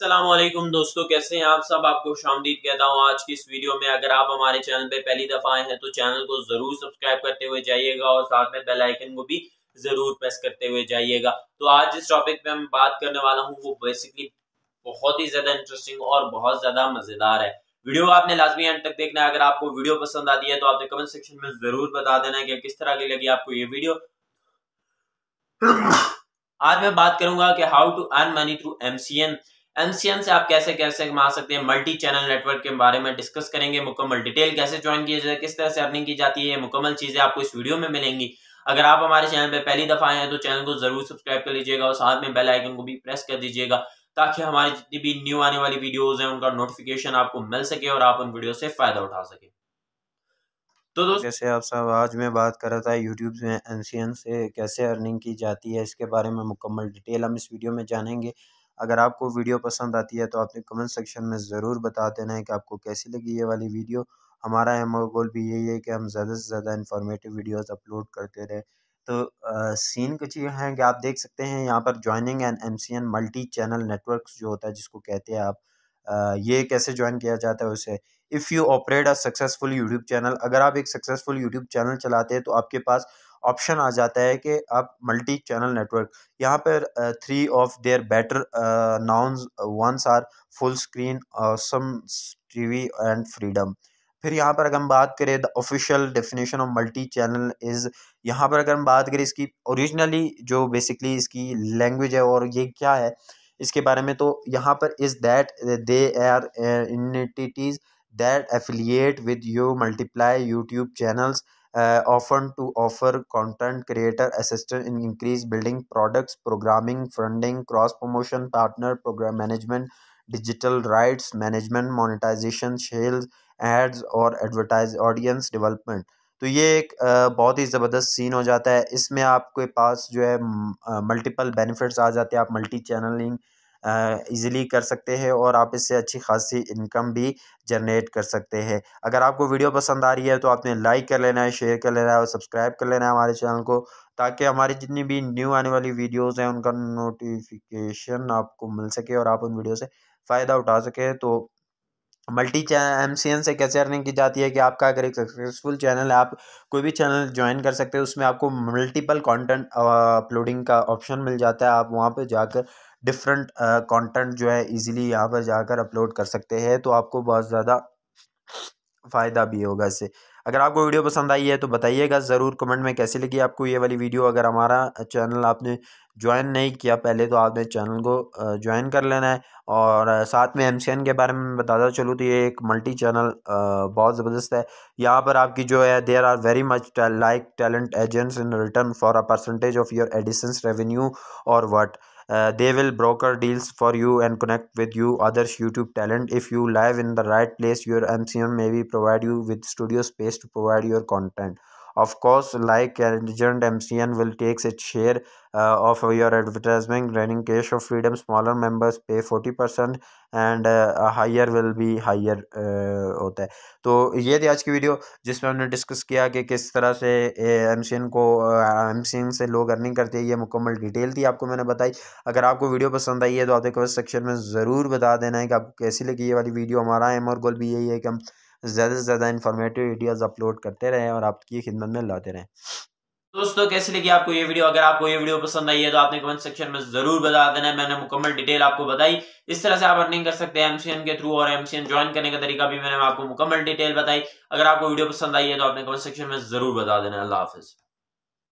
असलम दोस्तों कैसे हैं आप सब आपको शामदीद कहता हूँ आज की इस वीडियो में अगर आप हमारे चैनल पे पहली दफ़ा आए हैं तो चैनल को ज़रूर सब्सक्राइब करते हुए जाइएगा और साथ में बेल आइकन को भी ज़रूर प्रेस करते हुए जाइएगा तो आज जिस टॉपिक पे मैं बात करने वाला हूँ वो बेसिकली बहुत ही ज़्यादा इंटरेस्टिंग और बहुत ज़्यादा मज़ेदार है वीडियो आपने लाजमी एंड तक देखना है अगर आपको वीडियो पसंद आती है तो आपने कमेंट सेक्शन में ज़रूर बता देना है कि किस तरह की लगी आपको ये वीडियो आज मैं बात करूंगा कि how to earn money through MCN MCM से आप कैसे कैसे कमा सकते हैं मल्टी चैनल नेटवर्क के बारे में डिस्कस करेंगे मुकम्मल डिटेल कैसे ज्वाइन किया जाए किस तरह से अर्निंग की जाती है मुकम्मल चीज़ें आपको इस वीडियो में मिलेंगी अगर आप हमारे चैनल पर पहली दफ़ा आए हैं तो चैनल को ज़रूर सब्सक्राइब कर लीजिएगा और साथ में बेल आइकन को भी प्रेस कर दीजिएगा ताकि हमारी जितनी भी न्यू आने वाली वीडियोस हैं उनका नोटिफिकेशन आपको मिल सके और आप उन वीडियो से फ़ायदा उठा सके तो दोस्तों जैसे आप सब आज मैं बात कर रहा था यूट्यूब में एनसीएन से कैसे अर्निंग की जाती है इसके बारे में मुकम्मल डिटेल हम इस वीडियो में जानेंगे अगर आपको वीडियो पसंद आती है तो आपने कमेंट सेक्शन में ज़रूर बता देना है कि आपको कैसी लगी ये वाली वीडियो हमारा एम गोल भी यही है कि हम ज़्यादा से ज़्यादा इन्फॉर्मेटिव वीडियोस अपलोड करते रहे तो आ, सीन कुछ ये है कि आप देख सकते हैं यहाँ पर joining and M C N multi channel network जो होता है जिसको कहते हैं आप आ, ये कैसे ज्वाइन किया जाता है उसे if you operate a successful YouTube channel अगर आप एक सक्सेसफुल यूट्यूब चैनल चलाते हैं तो आपके पास ऑप्शन आ जाता है कि आप मल्टी चैनल नेटवर्क यहाँ पर three of their better knowns ones are full screen some TV and freedom फिर यहाँ पर अगर हम बात करें the official definition of multi channel is यहाँ पर अगर हम बात करें इसकी ओरिजिनली जो बेसिकली इसकी लैंग्वेज है और ये क्या है इसके बारे में तो यहाँ पर is that they are entities that affiliate with you multiply YouTube channels often to offer content creator assistant in increase building products programming funding cross promotion partner program management digital rights management monetization sales ads और advertise audience development तो ये एक uh, बहुत ही ज़बरदस्त scene हो जाता है इसमें आपके पास जो है मल्टीपल बेनिफिट्स uh, आ जाते हैं आप मल्टी चैनलिंग ईज़िली कर सकते हैं और आप इससे अच्छी खासी इनकम भी जनरेट कर सकते हैं अगर आपको वीडियो पसंद आ रही है तो आपने लाइक कर लेना है शेयर कर लेना है और सब्सक्राइब कर लेना है हमारे चैनल को ताकि हमारी जितनी भी न्यू आने वाली वीडियोज़ हैं उनका नोटिफिकेशन आपको मिल सके और आप उन वीडियो से फ़ायदा उठा सकें तो मल्टी एम सी एन से कैसे अर्निंग की जाती है कि आपका अगर एक सक्सेसफुल चैनल है आप कोई भी चैनल ज्वाइन कर सकते हैं उसमें आपको मल्टीपल कंटेंट अपलोडिंग का ऑप्शन मिल जाता है आप वहाँ पर जाकर डिफरेंट कंटेंट uh, जो है इजीली यहाँ पर जाकर अपलोड कर सकते हैं तो आपको बहुत ज़्यादा फ़ायदा भी होगा इससे अगर आपको वीडियो पसंद आई है तो बताइएगा ज़रूर कमेंट में कैसी लगी आपको ये वाली वीडियो अगर हमारा चैनल आपने ज्वाइन नहीं किया पहले तो आपने चैनल को ज्वाइन कर लेना है और साथ में एम के बारे में बताता चलूँ तो ये एक मल्टी चैनल बहुत ज़बरदस्त है यहाँ पर आपकी जो है there are very much like talent agents in return for a percentage of your AdSense revenue और what uh, they will broker deals for you and connect with you others youtube talent if you live in the right place your mcm may provide you with studio space to provide your content of course like agent M C N will takes it share of your advertisement running cash of freedom smaller members pay forty percent and higher will be higher होता है तो ये थी आज की video जिसमें हमने discuss किया कि किस तरह से एम सी एन को एम सी एन से लोग अर्निंग करते हैं ये मुकम्मल डिटेल थी आपको मैंने बताई अगर आपको वीडियो पसंद आई है तो आपके कमेंट सेक्शन में ज़रूर बता देना है कि आपको कैसी लगी ये वाली वीडियो हमारा एम और गोल भी यही है कि हम ज़्यादा से ज़्यादा इन्फॉर्मेटिव वीडियोज़ अपलोड करते रहें और आपकी खिदमत में लाते रहें दोस्तों कैसे लगी आपको ये वीडियो अगर आपको ये वीडियो पसंद आई है तो आपने कमेंट सेक्शन में जरूर बता देना मैंने मुकम्मल डिटेल आपको बताई इस तरह से आप अर्निंग कर सकते हैं एमसीएन के थ्रू और एमसीएन ज्वाइन करने का तरीका भी मैंने आपको मुकम्मल डिटेल बताई अगर आपको वीडियो पसंद आई है तो आपने कमेंट सेक्शन में जरूर बता देना अल्लाह हाफिज़